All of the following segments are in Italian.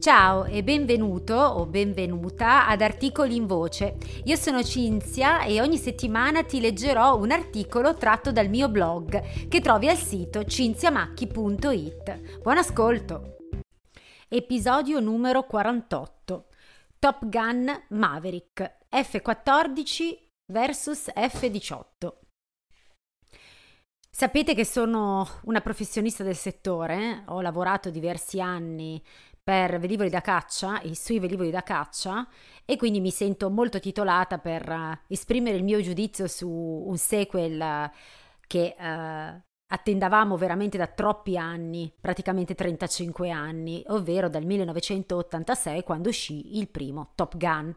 Ciao e benvenuto o benvenuta ad Articoli in Voce. Io sono Cinzia e ogni settimana ti leggerò un articolo tratto dal mio blog che trovi al sito cinziamacchi.it. Buon ascolto! Episodio numero 48 Top Gun Maverick F14 vs F18 Sapete che sono una professionista del settore, eh? ho lavorato diversi anni per velivoli da caccia e sui velivoli da caccia e quindi mi sento molto titolata per uh, esprimere il mio giudizio su un sequel uh, che uh, attendavamo veramente da troppi anni, praticamente 35 anni, ovvero dal 1986 quando uscì il primo Top Gun.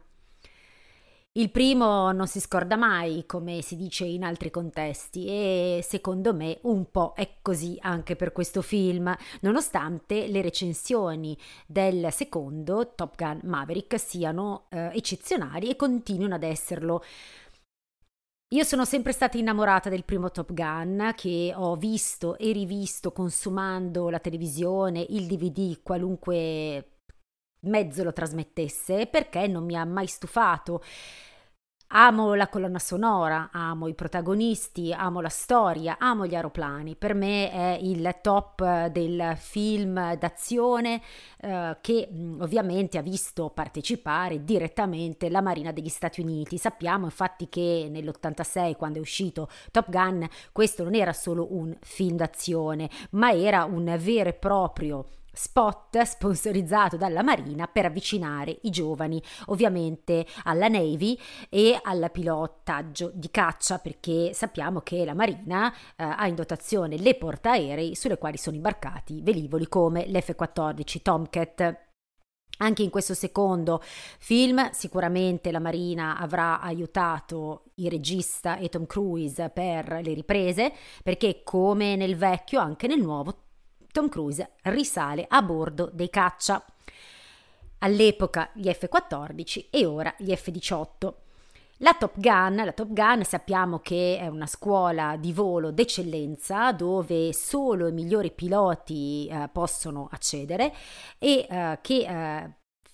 Il primo non si scorda mai, come si dice in altri contesti, e secondo me un po' è così anche per questo film, nonostante le recensioni del secondo Top Gun Maverick siano eh, eccezionali e continuino ad esserlo. Io sono sempre stata innamorata del primo Top Gun che ho visto e rivisto consumando la televisione, il DVD, qualunque mezzo lo trasmettesse perché non mi ha mai stufato. Amo la colonna sonora, amo i protagonisti, amo la storia, amo gli aeroplani. Per me è il top del film d'azione eh, che mm, ovviamente ha visto partecipare direttamente la Marina degli Stati Uniti. Sappiamo infatti che nell'86 quando è uscito Top Gun questo non era solo un film d'azione, ma era un vero e proprio spot sponsorizzato dalla Marina per avvicinare i giovani ovviamente alla Navy e al pilotaggio di caccia perché sappiamo che la Marina eh, ha in dotazione le portaerei sulle quali sono imbarcati velivoli come l'F-14 Tomcat. Anche in questo secondo film sicuramente la Marina avrà aiutato il regista e Tom Cruise per le riprese, perché come nel vecchio, anche nel nuovo, Tom Cruise risale a bordo dei caccia. All'epoca gli F-14 e ora gli F-18. La Top, Gun, la Top Gun, sappiamo che è una scuola di volo d'eccellenza dove solo i migliori piloti eh, possono accedere e eh, che eh,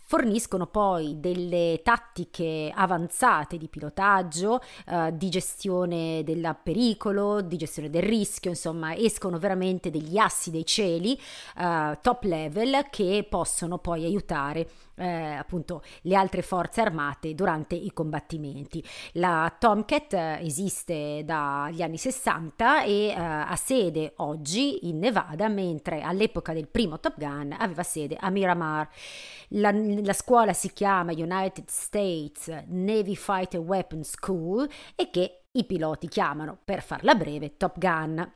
forniscono poi delle tattiche avanzate di pilotaggio, eh, di gestione del pericolo, di gestione del rischio, insomma escono veramente degli assi dei cieli eh, top level che possono poi aiutare eh, appunto le altre forze armate durante i combattimenti. La Tomcat eh, esiste dagli anni 60 e eh, ha sede oggi in Nevada, mentre all'epoca del primo Top Gun aveva sede a Miramar. La, la scuola si chiama United States Navy Fighter Weapons School e che i piloti chiamano, per farla breve, Top Gun.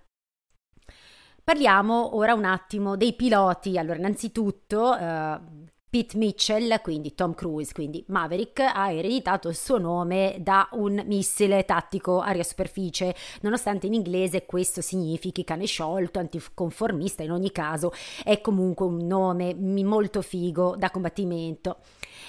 Parliamo ora un attimo dei piloti. Allora, innanzitutto, eh, Pete Mitchell, quindi Tom Cruise, quindi Maverick, ha ereditato il suo nome da un missile tattico aria superficie, nonostante in inglese questo significhi cane sciolto, anticonformista, in ogni caso è comunque un nome molto figo da combattimento.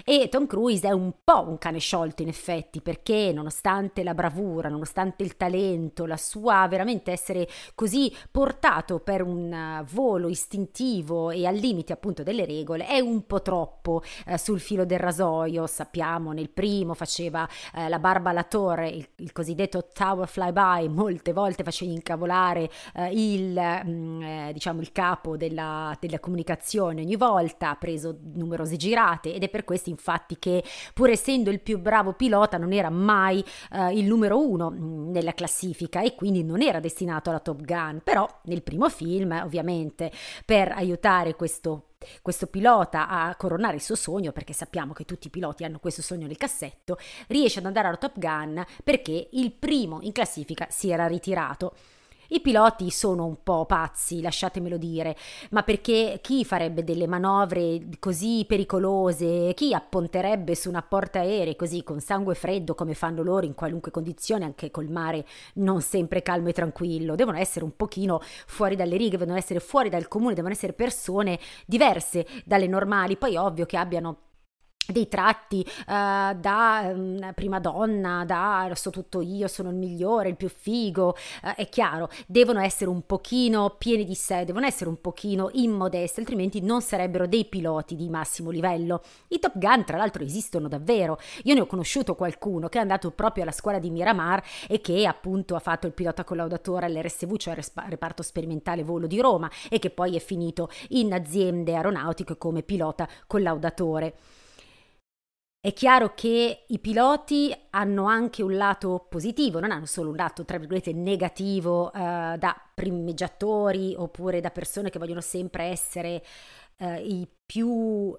E Tom Cruise è un po' un cane sciolto in effetti, perché nonostante la bravura, nonostante il talento, la sua veramente essere così portato per un eh, volo istintivo e al limite appunto delle regole, è un po' troppo eh, sul filo del rasoio. Sappiamo, nel primo faceva eh, la barba alla torre, il, il cosiddetto tower flyby, molte volte faceva incavolare eh, il, mh, mm, eh, diciamo, il capo della, della comunicazione ogni volta, ha preso numerose girate ed è per questo Everest, infatti, che pur essendo il più bravo pilota non era mai eh, il numero uno mm, nella classifica e quindi non era destinato alla Top Gun, però nel primo film, ovviamente, per aiutare questo questo pilota a coronare il suo sogno, perché sappiamo che tutti i piloti hanno questo sogno nel cassetto, riesce ad andare alla Top Gun perché il primo in classifica si era ritirato. I piloti sono un po' pazzi, lasciatemelo dire, ma perché chi farebbe delle manovre così pericolose, chi apponterebbe su una porta aeree così con sangue freddo come fanno loro in qualunque condizione, anche col mare non sempre calmo e tranquillo, devono essere un pochino fuori dalle righe, devono essere fuori dal comune, devono essere persone diverse dalle normali, poi ovvio che abbiano dei tratti uh, da um, prima donna, da lo so tutto io, sono il migliore, il più figo, uh, è chiaro, devono essere un pochino pieni di sé, devono essere un pochino immodesti, altrimenti non sarebbero dei piloti di massimo livello. I Top Gun tra l'altro esistono davvero, io ne ho conosciuto qualcuno che è andato proprio alla scuola di Miramar e che appunto ha fatto il pilota collaudatore all'RSV, cioè al reparto sperimentale volo di Roma e che poi è finito in aziende aeronautiche come pilota collaudatore. È chiaro che i piloti hanno anche un lato positivo, non hanno solo un lato, tra virgolette, negativo eh, da primeggiatori oppure da persone che vogliono sempre essere eh, i più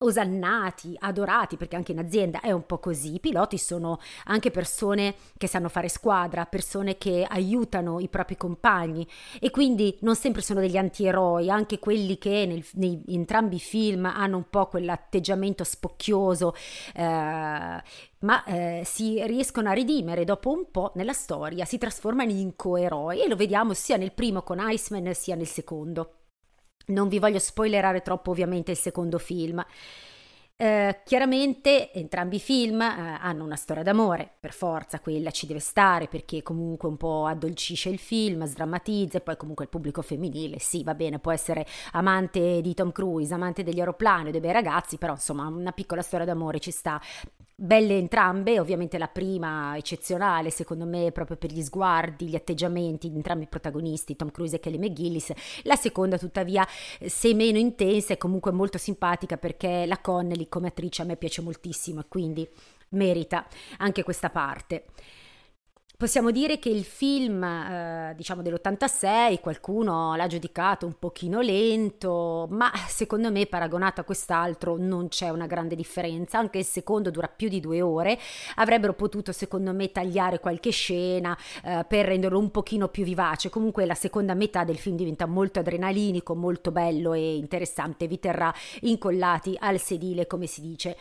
osannati, adorati, perché anche in azienda è un po' così, i piloti sono anche persone che sanno fare squadra, persone che aiutano i propri compagni e quindi non sempre sono degli anti-eroi, anche quelli che nel, nei, entrambi i film hanno un po' quell'atteggiamento spocchioso, eh, ma eh, si riescono a ridimere dopo un po' nella storia, si trasformano in coeroi e lo vediamo sia nel primo con Iceman sia nel secondo. Non vi voglio spoilerare troppo ovviamente il secondo film. Eh, chiaramente entrambi i film eh, hanno una storia d'amore, per forza quella ci deve stare perché comunque un po' addolcisce il film, sdrammatizza e poi comunque il pubblico femminile, sì va bene, può essere amante di Tom Cruise, amante degli aeroplani o dei bei ragazzi, però insomma una piccola storia d'amore ci sta. Belle entrambe, ovviamente la prima eccezionale secondo me proprio per gli sguardi, gli atteggiamenti di entrambi i protagonisti, Tom Cruise e Kelly McGillis, la seconda tuttavia se meno intensa è comunque molto simpatica perché la Connelly come attrice a me piace moltissimo e quindi merita anche questa parte. Possiamo dire che il film, eh, diciamo dell'86, qualcuno l'ha giudicato un pochino lento, ma secondo me paragonato a quest'altro non c'è una grande differenza, anche il secondo dura più di due ore, avrebbero potuto secondo me tagliare qualche scena eh, per renderlo un pochino più vivace, comunque la seconda metà del film diventa molto adrenalinico, molto bello e interessante, vi terrà incollati al sedile come si dice.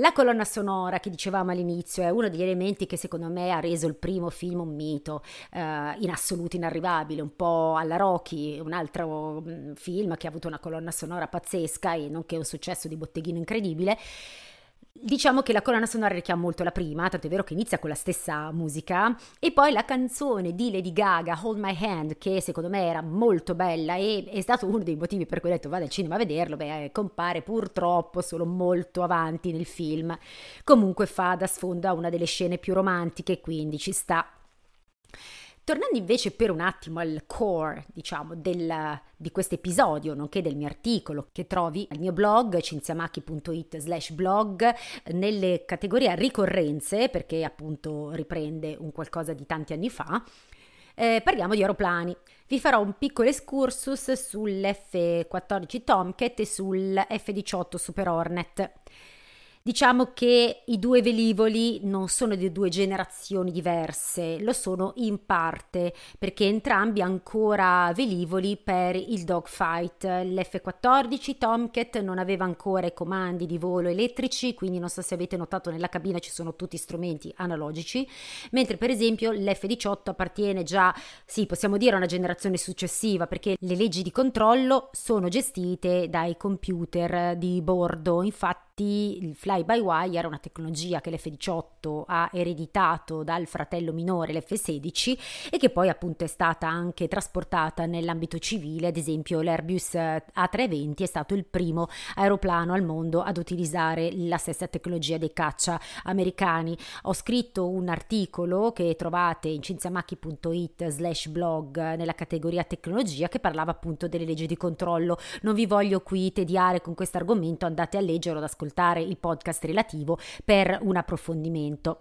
La colonna sonora che dicevamo all'inizio è uno degli elementi che secondo me ha reso il primo film un mito, eh, in assoluto inarrivabile, un po' alla Rocky, un altro mm, film che ha avuto una colonna sonora pazzesca e nonché un successo di botteghino incredibile. Diciamo che la colonna sonora richiama molto la prima, tanto è vero che inizia con la stessa musica, e poi la canzone di Lady Gaga, Hold My Hand, che secondo me era molto bella e è stato uno dei motivi per cui ho detto vado al cinema a vederlo, beh, eh, compare purtroppo solo molto avanti nel film. Comunque fa da sfondo a una delle scene più romantiche, quindi ci sta. Tornando invece per un attimo al core, diciamo, del, di questo episodio, nonché del mio articolo che trovi al mio blog cinziamacchi.it slash blog nelle categorie ricorrenze, perché appunto riprende un qualcosa di tanti anni fa, eh, parliamo di aeroplani. Vi farò un piccolo excursus sull'F-14 Tomcat e sull'F-18 Super Hornet. Diciamo che i due velivoli non sono di due generazioni diverse, lo sono in parte perché entrambi ancora velivoli per il dogfight. L'F-14 Tomcat non aveva ancora i comandi di volo elettrici, quindi non so se avete notato nella cabina ci sono tutti strumenti analogici, mentre per esempio l'F-18 appartiene già, sì, possiamo dire a una generazione successiva perché le leggi di controllo sono gestite dai computer di bordo, infatti avanti il fly by wire era una tecnologia che l'F18 ha ereditato dal fratello minore l'F16 e che poi appunto è stata anche trasportata nell'ambito civile, ad esempio l'Airbus eh, A320 è stato il primo aeroplano al mondo ad utilizzare la stessa tecnologia dei caccia americani. Ho scritto un articolo che trovate in cinziamacchi.it slash blog eh, nella categoria tecnologia che parlava appunto delle leggi di controllo. Non vi voglio qui tediare con questo argomento, andate a leggerlo ad ascoltare ascoltare il podcast relativo per un approfondimento.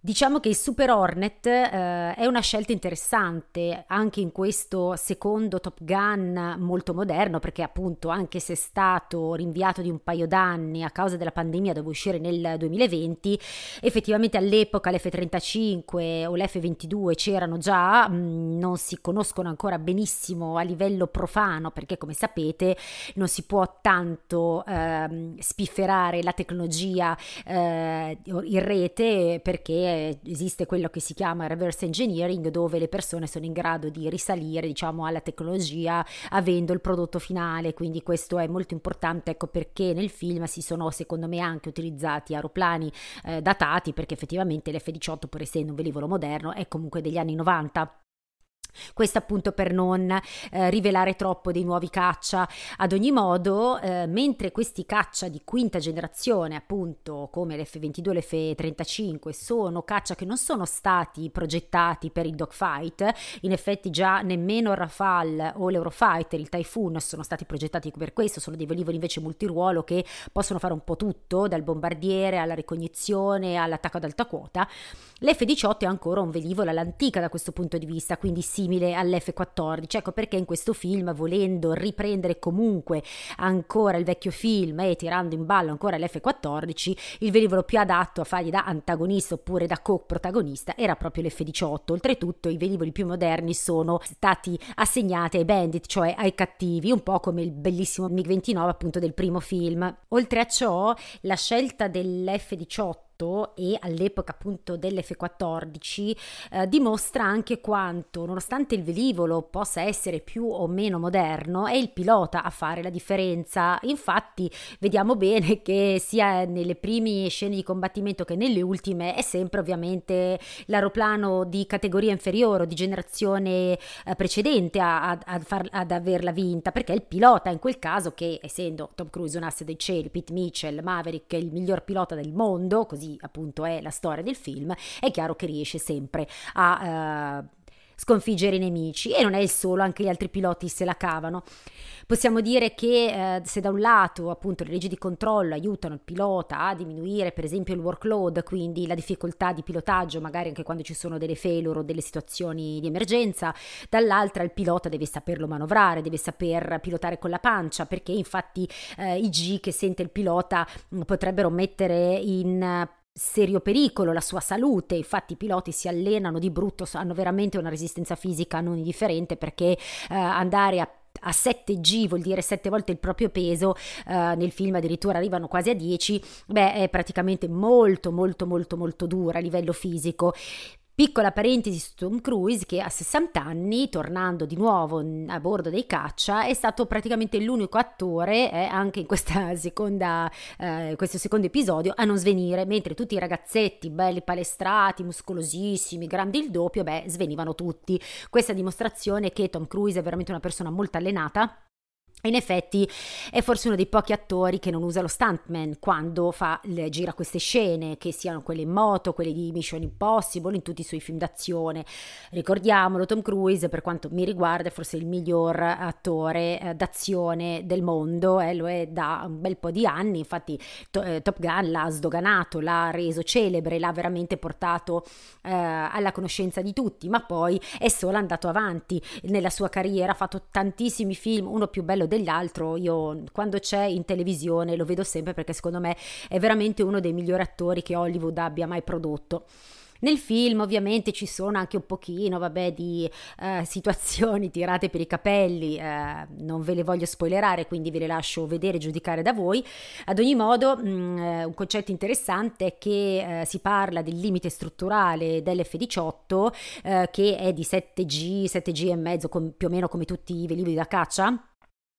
Diciamo che il Super Hornet eh, è una scelta interessante anche in questo secondo Top Gun molto moderno perché appunto anche se è stato rinviato di un paio d'anni a causa della pandemia dove uscire nel 2020, effettivamente all'epoca l'F-35 o l'F-22 c'erano già, mh, mm, non si conoscono ancora benissimo a livello profano perché come sapete non si può tanto eh, spifferare la tecnologia eh, in rete perché perché esiste quello che si chiama reverse engineering dove le persone sono in grado di risalire diciamo alla tecnologia avendo il prodotto finale quindi questo è molto importante ecco perché nel film si sono secondo me anche utilizzati aeroplani eh, datati perché effettivamente l'F-18 pur essendo un velivolo moderno è comunque degli anni 90 questo appunto per non eh, rivelare troppo dei nuovi caccia. Ad ogni modo, eh, mentre questi caccia di quinta generazione, appunto come l'F-22 e l'F-35, sono caccia che non sono stati progettati per il dogfight, in effetti già nemmeno il Rafale o l'Eurofighter, il Typhoon sono stati progettati per questo, sono dei velivoli invece multiruolo che possono fare un po' tutto, dal bombardiere alla ricognizione all'attacco ad alta quota. L'F-18 è ancora un velivolo all'antica da questo punto di vista, quindi si simile all'F14. Ecco perché in questo film, volendo riprendere comunque ancora il vecchio film e tirando in ballo ancora l'F14, il velivolo più adatto a fargli da antagonista oppure da co-protagonista era proprio l'F18. Oltretutto, i velivoli più moderni sono stati assegnati ai bandit, cioè ai cattivi, un po' come il bellissimo MiG-29 appunto del primo film. Oltre a ciò, la scelta dell'F18 18 e all'epoca appunto dell'F14 eh, dimostra anche quanto, nonostante il velivolo possa essere più o meno moderno, è il pilota a fare la differenza. Infatti vediamo bene che sia nelle prime scene di combattimento che nelle ultime è sempre ovviamente l'aeroplano di categoria inferiore o di generazione eh, precedente a, a, a far, ad averla vinta, perché il pilota in quel caso che essendo Tom Cruise un asse dei cieli, Pete Mitchell, Maverick, il miglior pilota del mondo, così così appunto è la storia del film, è chiaro che riesce sempre a... Uh, sconfiggere i nemici e non è il solo, anche gli altri piloti se la cavano. Possiamo dire che eh, se da un lato appunto le leggi di controllo aiutano il pilota a diminuire per esempio il workload, quindi la difficoltà di pilotaggio, magari anche quando ci sono delle failure o delle situazioni di emergenza, dall'altra il pilota deve saperlo manovrare, deve saper pilotare con la pancia, perché infatti eh, i G che sente il pilota mm, potrebbero mettere in serio pericolo la sua salute. Infatti, i piloti si allenano di brutto, hanno veramente una resistenza fisica non indifferente perché eh, andare a a 7G vuol dire 7 volte il proprio peso, eh, nel film addirittura arrivano quasi a 10, beh è praticamente molto molto molto molto dura a livello fisico Piccola parentesi su Tom Cruise che a 60 anni, tornando di nuovo a bordo dei caccia, è stato praticamente l'unico attore, eh, anche in seconda, eh, questo secondo episodio, a non svenire, mentre tutti i ragazzetti belli palestrati, muscolosissimi, grandi il doppio, beh, svenivano tutti. Questa dimostrazione che Tom Cruise è veramente una persona molto allenata in effetti è forse uno dei pochi attori che non usa lo stuntman quando fa, gira queste scene, che siano quelle in moto, quelle di Mission Impossible, in tutti i suoi film d'azione. Ricordiamolo, Tom Cruise, per quanto mi riguarda, è forse il miglior attore eh, d'azione del mondo, eh, lo è da un bel po' di anni, infatti to- eh, Top Gun l'ha sdoganato, l'ha reso celebre, l'ha veramente portato eh, alla conoscenza di tutti, ma poi è solo andato avanti nella sua carriera, ha fatto tantissimi film, uno più bello dell'altro, io quando c'è in televisione lo vedo sempre perché secondo me è veramente uno dei migliori attori che Hollywood abbia mai prodotto. Nel film ovviamente ci sono anche un pochino vabbè, di eh, situazioni tirate per i capelli, eh, non ve le voglio spoilerare, quindi ve le lascio vedere e giudicare da voi. Ad ogni modo mh, mm, un concetto interessante è che eh, si parla del limite strutturale dell'F18 eh, che è di 7G, 7G e mezzo, più o meno come tutti i velivoli da caccia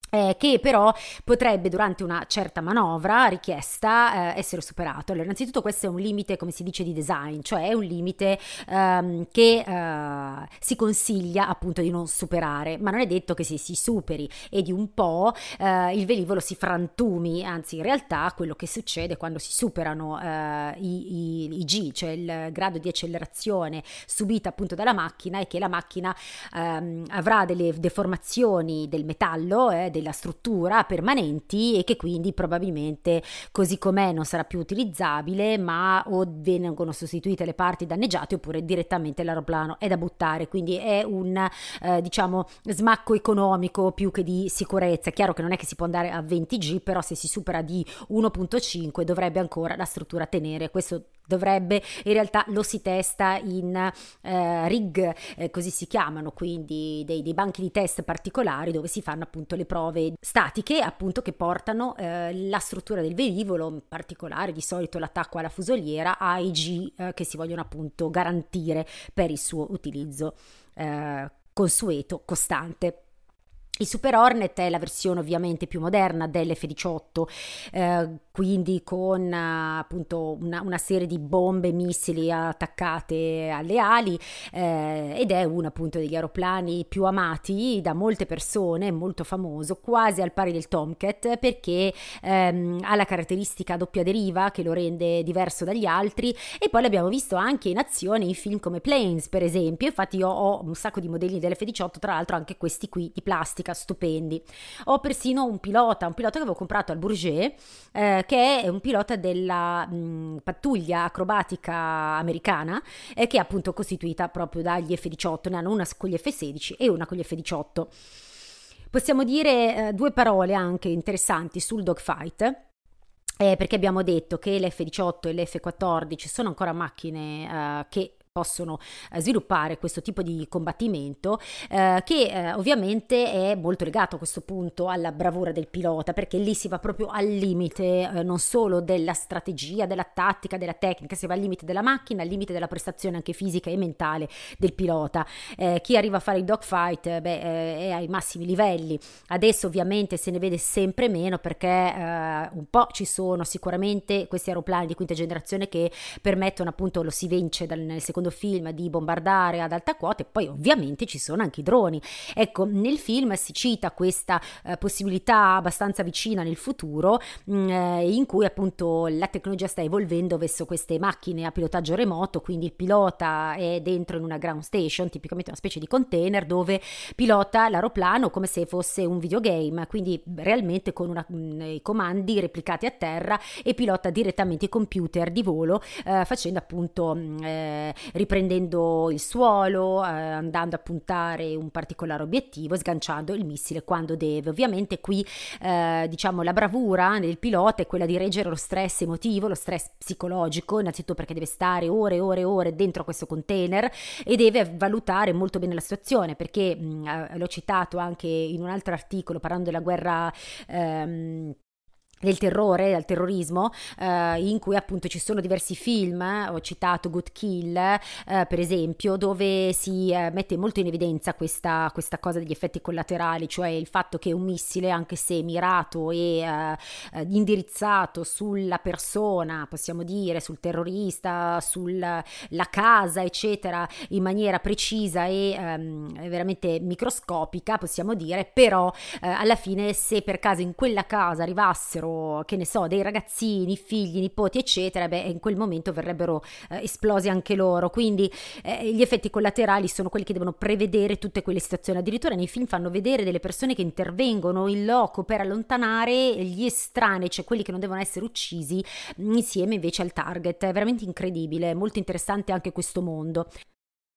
eh, che però potrebbe durante una certa manovra richiesta eh, essere superato. Allora, innanzitutto questo è un limite, come si dice, di design, cioè è un limite ehm, che eh, si consiglia appunto di non superare, ma non è detto che se si superi e di un po' eh, il velivolo si frantumi, anzi in realtà quello che succede quando si superano eh, i, i, i, G, cioè il grado di accelerazione subita appunto dalla macchina, è che la macchina ehm, avrà delle deformazioni del metallo, eh, della struttura permanenti e che quindi probabilmente così com'è non sarà più utilizzabile, ma o vengono sostituite le parti danneggiate oppure direttamente l'aeroplano è da buttare, quindi è un eh, diciamo smacco economico più che di sicurezza. chiaro che non è che si può andare a 20G, però se si supera di 1.5 dovrebbe ancora la struttura tenere. Questo dovrebbe, in realtà lo si testa in eh, rig, eh, così si chiamano, quindi dei, dei, banchi di test particolari dove si fanno appunto le prove statiche, appunto che portano eh, la struttura del velivolo, in particolare di solito l'attacco alla fusoliera, ai G eh, che si vogliono appunto garantire per il suo utilizzo eh, consueto, costante. Il Super Hornet è la versione ovviamente più moderna dell'F-18, eh, quindi con appunto una, una, serie di bombe missili attaccate alle ali eh, ed è uno appunto degli aeroplani più amati da molte persone, molto famoso, quasi al pari del Tomcat perché ehm, ha la caratteristica doppia deriva che lo rende diverso dagli altri e poi l'abbiamo visto anche in azione in film come Planes per esempio, infatti io ho un sacco di modelli dell'F-18, tra l'altro anche questi qui di plastica tecnica stupendi. Ho persino un pilota, un pilota che avevo comprato al Bourget, eh, che è un pilota della mh, pattuglia acrobatica americana, eh, che è appunto costituita proprio dagli F-18, ne hanno una con gli F-16 e una con gli F-18. Possiamo dire eh, due parole anche interessanti sul dogfight. Eh, perché abbiamo detto che l'F-18 e l'F-14 sono ancora macchine eh, che possono eh, sviluppare questo tipo di combattimento eh, che eh, ovviamente è molto legato a questo punto alla bravura del pilota perché lì si va proprio al limite eh, non solo della strategia, della tattica, della tecnica, si va al limite della macchina, al limite della prestazione anche fisica e mentale del pilota. Eh, chi arriva a fare il dogfight eh, beh, è ai massimi livelli, adesso ovviamente se ne vede sempre meno perché un po' ci sono sicuramente questi aeroplani di quinta generazione che permettono appunto, lo si vince dal, nel secondo secondo film di bombardare ad alta quota e poi ovviamente ci sono anche i droni. Ecco, nel film si cita questa eh, possibilità abbastanza vicina nel futuro mh, mm, eh, in cui appunto la tecnologia sta evolvendo verso queste macchine a pilotaggio remoto, quindi il pilota è dentro in una ground station, tipicamente una specie di container dove pilota l'aeroplano come se fosse un videogame, quindi realmente con una, mh, mm, i comandi replicati a terra e pilota direttamente i computer di volo eh, facendo appunto mm, eh, riprendendo il suolo, eh, andando a puntare un particolare obiettivo sganciando il missile quando deve. Ovviamente qui eh, diciamo la bravura del pilota è quella di reggere lo stress emotivo, lo stress psicologico, innanzitutto perché deve stare ore e ore e ore dentro questo container e deve valutare molto bene la situazione perché mh, mm, eh, l'ho citato anche in un altro articolo parlando della guerra ehm, del terrore, del terrorismo, eh, in cui appunto ci sono diversi film, ho citato Good Kill eh, per esempio, dove si eh, mette molto in evidenza questa, questa, cosa degli effetti collaterali, cioè il fatto che un missile, anche se mirato e eh, indirizzato sulla persona, possiamo dire, sul terrorista, sulla casa, eccetera, in maniera precisa e ehm, veramente microscopica, possiamo dire, però eh, alla fine se per caso in quella casa arrivassero avessero, che ne so, dei ragazzini, figli, nipoti, eccetera, beh, in quel momento verrebbero eh, esplosi anche loro. Quindi eh, gli effetti collaterali sono quelli che devono prevedere tutte quelle situazioni. Addirittura nei film fanno vedere delle persone che intervengono in loco per allontanare gli estranei, cioè quelli che non devono essere uccisi, insieme invece al target. È veramente incredibile, molto interessante anche questo mondo.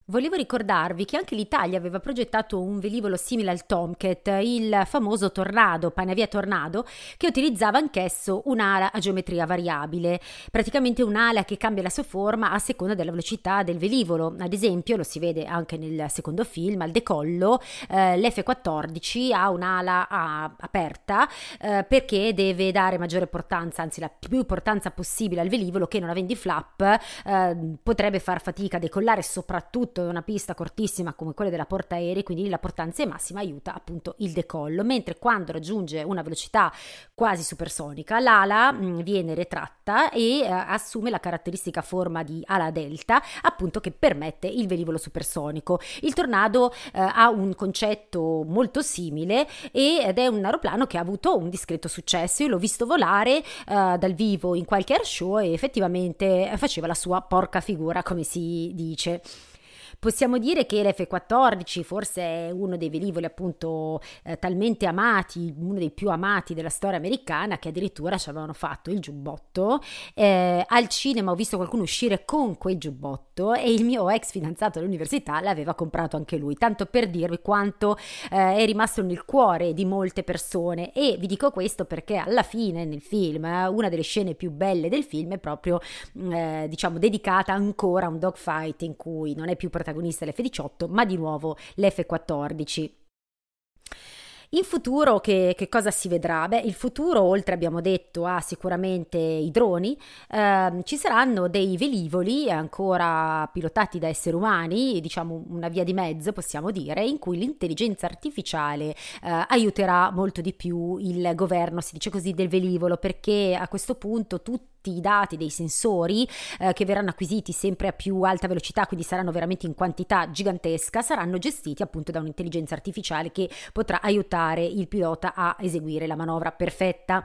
Volevo ricordarvi che anche l'Italia aveva progettato un velivolo simile al Tomcat, il famoso Tornado, Panavia Tornado, che utilizzava anch'esso un'ala a geometria variabile, praticamente un'ala che cambia la sua forma a seconda della velocità del velivolo. Ad esempio, lo si vede anche nel secondo film, al decollo, eh, l'F-14 ha un'ala a, aperta eh, perché deve dare maggiore portanza, anzi la più importanza possibile al velivolo che non avendo i flap eh, potrebbe far fatica a decollare soprattutto soprattutto è una pista cortissima come quella della portaerei, quindi la portanza è massima, aiuta appunto il decollo, mentre quando raggiunge una velocità quasi supersonica, l'ala mh, mm, viene retratta e eh, assume la caratteristica forma di ala delta, appunto che permette il velivolo supersonico. Il Tornado eh, ha un concetto molto simile ed è un aeroplano che ha avuto un discreto successo. Io l'ho visto volare eh, dal vivo in qualche air show e effettivamente faceva la sua porca figura, come si dice. Possiamo dire che l'F14 forse è uno dei velivoli appunto eh, talmente amati, uno dei più amati della storia americana, che addirittura ci avevano fatto il giubbotto. Eh, al cinema ho visto qualcuno uscire con quel giubbotto e il mio ex fidanzato all'università l'aveva comprato anche lui, tanto per dirvi quanto eh, è rimasto nel cuore di molte persone. E vi dico questo perché alla fine nel film, eh, una delle scene più belle del film è proprio, mm, eh, diciamo, dedicata ancora a un dogfight in cui non è più protagonista protagonista l'F18, ma di nuovo l'F14. In futuro che, che, cosa si vedrà? Beh, il futuro, oltre abbiamo detto, ha sicuramente i droni, ehm, ci saranno dei velivoli ancora pilotati da esseri umani, diciamo una via di mezzo possiamo dire, in cui l'intelligenza artificiale eh, aiuterà molto di più il governo, si dice così, del velivolo, perché a questo punto tutti tutti i dati dei sensori eh, che verranno acquisiti sempre a più alta velocità, quindi saranno veramente in quantità gigantesca, saranno gestiti appunto da un'intelligenza artificiale che potrà aiutare il pilota a eseguire la manovra perfetta.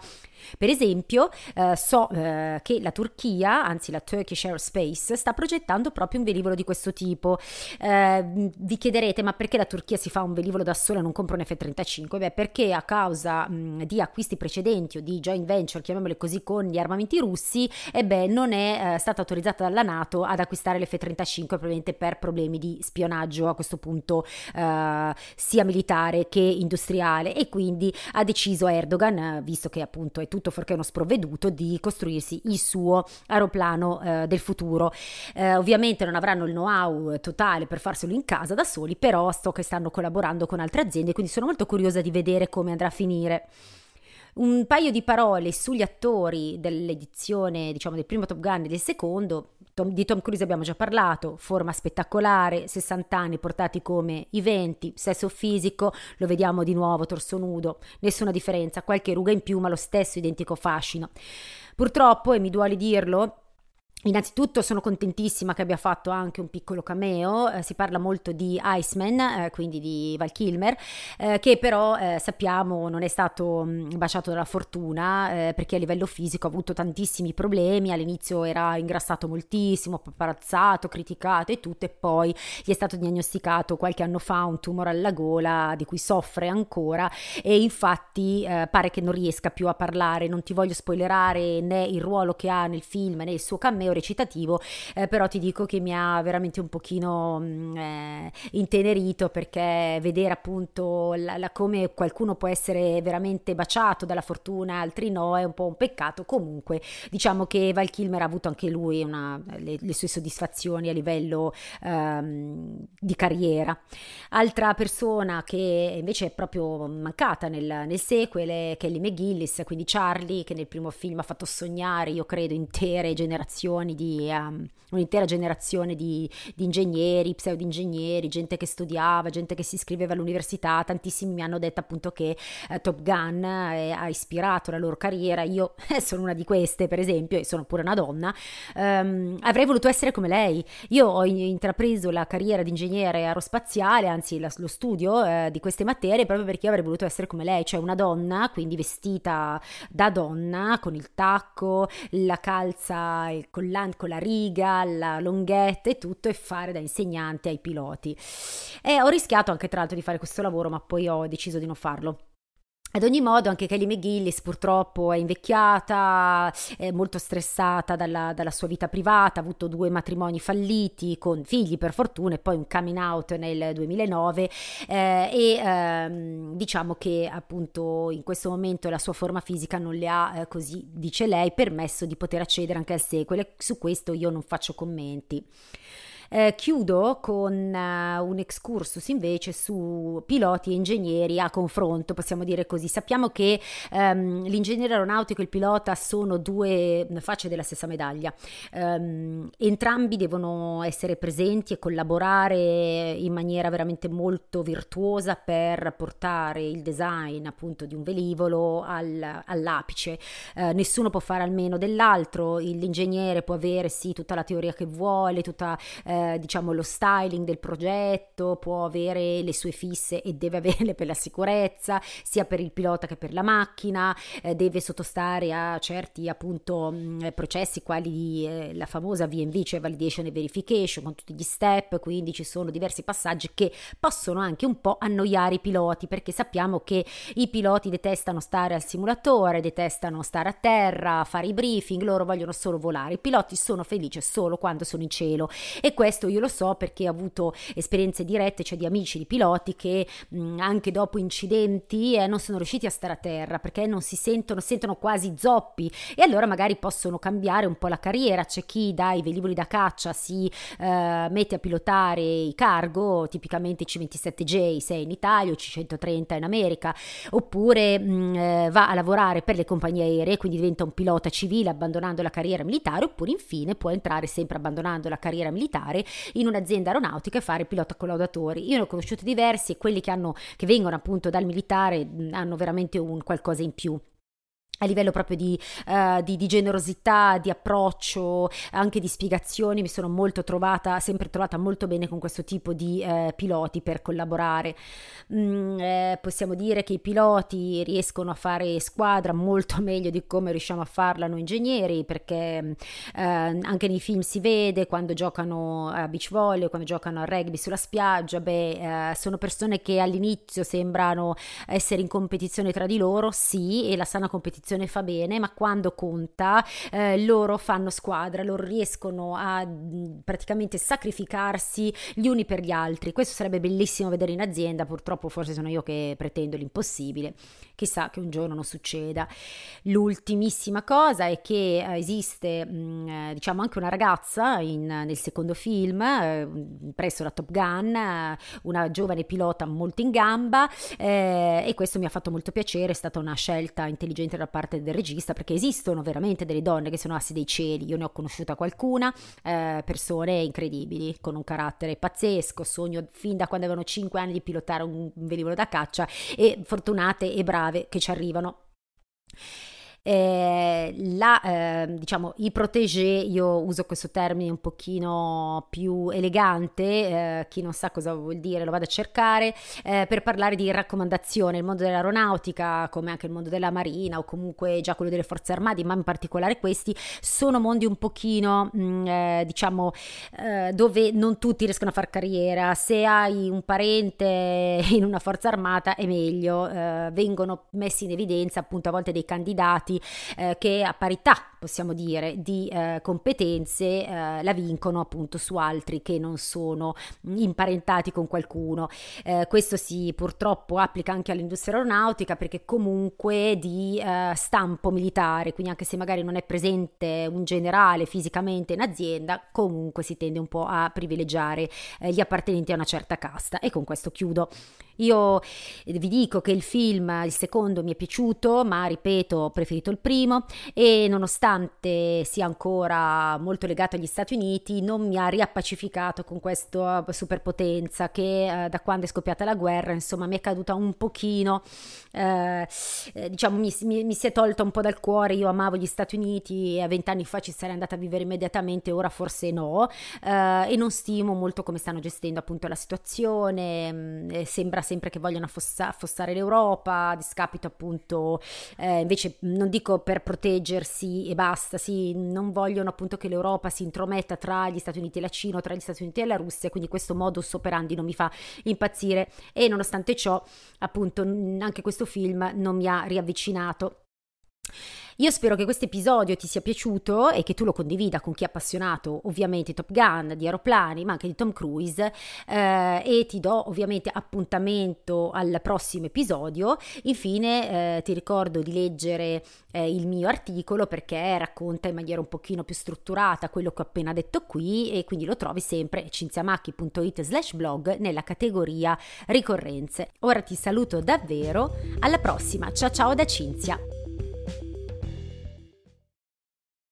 Per esempio, eh, so eh, che la Turchia, anzi la Turkish Aerospace, sta progettando proprio un velivolo di questo tipo. Eh, vi chiederete ma perché la Turchia si fa un velivolo da sola e non compra un F-35? Beh, perché a causa mh, di acquisti precedenti o di joint venture, chiamiamole così, con gli armamenti russi, russi, e beh, non è eh, stata autorizzata dalla NATO ad acquistare lf 35 probabilmente per problemi di spionaggio a questo punto eh, sia militare che industriale e quindi ha deciso Erdogan, visto che appunto è tutto forché uno sprovveduto, di costruirsi il suo aeroplano eh, del futuro. Eh, ovviamente non avranno il know-how totale per farselo in casa da soli, però so che stanno collaborando con altre aziende, quindi sono molto curiosa di vedere come andrà a finire un paio di parole sugli attori dell'edizione, diciamo, del primo Top Gun e del secondo. Tom, di Tom Cruise abbiamo già parlato, forma spettacolare, 60 anni portati come i 20, sesso fisico, lo vediamo di nuovo torso nudo, nessuna differenza, qualche ruga in più ma lo stesso identico fascino. Purtroppo, e mi duole dirlo, Innanzitutto sono contentissima che abbia fatto anche un piccolo cameo, eh, si parla molto di Iceman, eh, quindi di Val Kilmer, eh, che però eh, sappiamo non è stato mh, mm, baciato dalla fortuna eh, perché a livello fisico ha avuto tantissimi problemi, all'inizio era ingrassato moltissimo, paparazzato, criticato e tutto e poi gli è stato diagnosticato qualche anno fa un tumore alla gola di cui soffre ancora e infatti eh, pare che non riesca più a parlare, non ti voglio spoilerare né il ruolo che ha nel film né il suo cameo ateneo recitativo, eh, però ti dico che mi ha veramente un pochino mh, mm, eh, intenerito perché vedere appunto la, la, come qualcuno può essere veramente baciato dalla fortuna, altri no, è un po' un peccato. Comunque diciamo che Val Kilmer ha avuto anche lui una, le, le, sue soddisfazioni a livello ehm, di carriera. Altra persona che invece è proprio mancata nel, nel sequel è Kelly McGillis, quindi Charlie che nel primo film ha fatto sognare, io credo, intere generazioni generazioni di um, un'intera generazione di, di ingegneri, pseudo-ingegneri, gente che studiava, gente che si iscriveva all'università, tantissimi mi hanno detto appunto che uh, Top Gun eh, ha ispirato la loro carriera, io eh, sono una di queste per esempio e sono pure una donna, um, avrei voluto essere come lei, io ho intrapreso la carriera di ingegnere aerospaziale, anzi la, lo studio eh, di queste materie proprio perché io avrei voluto essere come lei, cioè una donna, quindi vestita da donna, con il tacco, la calza, il collo collante, con la riga, la lunghetta e tutto e fare da insegnante ai piloti. E ho rischiato anche tra l'altro di fare questo lavoro, ma poi ho deciso di non farlo ad ogni modo, anche Kelly McGillis purtroppo è invecchiata, è molto stressata dalla, dalla, sua vita privata, ha avuto due matrimoni falliti con figli per fortuna e poi un coming out nel 2009 eh, e ehm, diciamo che appunto in questo momento la sua forma fisica non le ha, eh, così dice lei, permesso di poter accedere anche al sequel e su questo io non faccio commenti. Eh, chiudo con uh, un excursus invece su piloti e ingegneri a confronto, possiamo dire così. Sappiamo che um, l'ingegnere aeronautico e il pilota sono due facce della stessa medaglia. Um, entrambi devono essere presenti e collaborare in maniera veramente molto virtuosa per portare il design appunto di un velivolo al, all'apice. Uh, nessuno può fare almeno dell'altro, l'ingegnere può avere sì tutta la teoria che vuole, tutta eh, eh, diciamo lo styling del progetto, può avere le sue fisse e deve averle per la sicurezza, sia per il pilota che per la macchina, eh, deve sottostare a certi appunto mh, mm, processi quali di, eh, la famosa VNV, cioè validation e verification, con tutti gli step, quindi ci sono diversi passaggi che possono anche un po' annoiare i piloti perché sappiamo che i piloti detestano stare al simulatore, detestano stare a terra, fare i briefing, loro vogliono solo volare, i piloti sono felici solo quando sono in cielo e questo questo io lo so perché ho avuto esperienze dirette, cioè di amici, di piloti che mh, anche dopo incidenti eh, non sono riusciti a stare a terra perché non si sentono, sentono quasi zoppi e allora magari possono cambiare un po' la carriera. C'è chi dai velivoli da caccia si eh, mette a pilotare i cargo, tipicamente C27J se in Italia o C130 in America, oppure mh, eh, va a lavorare per le compagnie aeree, quindi diventa un pilota civile abbandonando la carriera militare, oppure infine può entrare sempre abbandonando la carriera militare fare in un'azienda aeronautica e fare pilota collaudatori. Io ne ho conosciuti diversi e quelli che, hanno, che vengono appunto dal militare hanno veramente un qualcosa in più a livello proprio di, uh, di, di, generosità, di approccio, anche di spiegazioni, mi sono molto trovata, sempre trovata molto bene con questo tipo di uh, piloti per collaborare. Mm, eh, possiamo dire che i piloti riescono a fare squadra molto meglio di come riusciamo a farla noi ingegneri, perché uh, anche nei film si vede quando giocano a beach volley, quando giocano a rugby sulla spiaggia, beh, sono persone che all'inizio sembrano essere in competizione tra di loro, sì, e la sana competizione competizione fa bene, ma quando conta eh, loro fanno squadra, loro riescono a mh, mm, praticamente sacrificarsi gli uni per gli altri. Questo sarebbe bellissimo vedere in azienda, purtroppo forse sono io che pretendo l'impossibile, chissà che un giorno non succeda. L'ultimissima cosa è che eh, esiste mh, mm, eh, diciamo anche una ragazza in, nel secondo film, eh, presso la Top Gun, eh, una giovane pilota molto in gamba eh, e questo mi ha fatto molto piacere, è stata una scelta intelligente da parte parte del regista, perché esistono veramente delle donne che sono assi dei cieli, io ne ho conosciuta qualcuna, eh, persone incredibili, con un carattere pazzesco, sogno fin da quando avevano 5 anni di pilotare un velivolo da caccia e fortunate e brave che ci arrivano eh, la, eh, diciamo, i protégé, io uso questo termine un pochino più elegante, eh, chi non sa cosa vuol dire lo vado a cercare, eh, per parlare di raccomandazione, il mondo dell'aeronautica come anche il mondo della marina o comunque già quello delle forze armate, ma in particolare questi sono mondi un pochino mh, mm, eh, diciamo eh, dove non tutti riescono a far carriera, se hai un parente in una forza armata è meglio, vengono messi in evidenza appunto a volte dei candidati eh, che a parità possiamo dire di eh, competenze eh, la vincono appunto su altri che non sono imparentati con qualcuno eh, questo si purtroppo applica anche all'industria aeronautica perché comunque di eh, stampo militare quindi anche se magari non è presente un generale fisicamente in azienda comunque si tende un po' a privilegiare eh, gli appartenenti a una certa casta e con questo chiudo io eh, vi dico che il film, il secondo, mi è piaciuto, ma ripeto, ho preferito il primo e nonostante sia ancora molto legato agli Stati Uniti, non mi ha riappacificato con questa superpotenza che eh, da quando è scoppiata la guerra, insomma, mi è caduta un pochino, eh, eh diciamo, mi, mi, mi, si è tolta un po' dal cuore. Io amavo gli Stati Uniti e vent'anni fa ci sarei andata a vivere immediatamente, ora forse no, eh, e non stimo molto come stanno gestendo appunto la situazione, mm, sembra sempre che vogliono affossa- affossare l'Europa, a discapito appunto, eh, invece non dico per proteggersi e basta, sì, non vogliono appunto che l'Europa si intrometta tra gli Stati Uniti e la Cina, o tra gli Stati Uniti e la Russia, quindi questo modus operandi non mi fa impazzire e nonostante ciò appunto anche questo film non mi ha riavvicinato io spero che questo episodio ti sia piaciuto e che tu lo condivida con chi è appassionato ovviamente Top Gun, di aeroplani, ma anche di Tom Cruise eh, e ti do ovviamente appuntamento al prossimo episodio. Infine eh, ti ricordo di leggere eh, il mio articolo perché racconta in maniera un pochino più strutturata quello che ho appena detto qui e quindi lo trovi sempre cinziamacchi.it slash blog nella categoria ricorrenze. Ora ti saluto davvero, alla prossima, ciao ciao da Cinzia!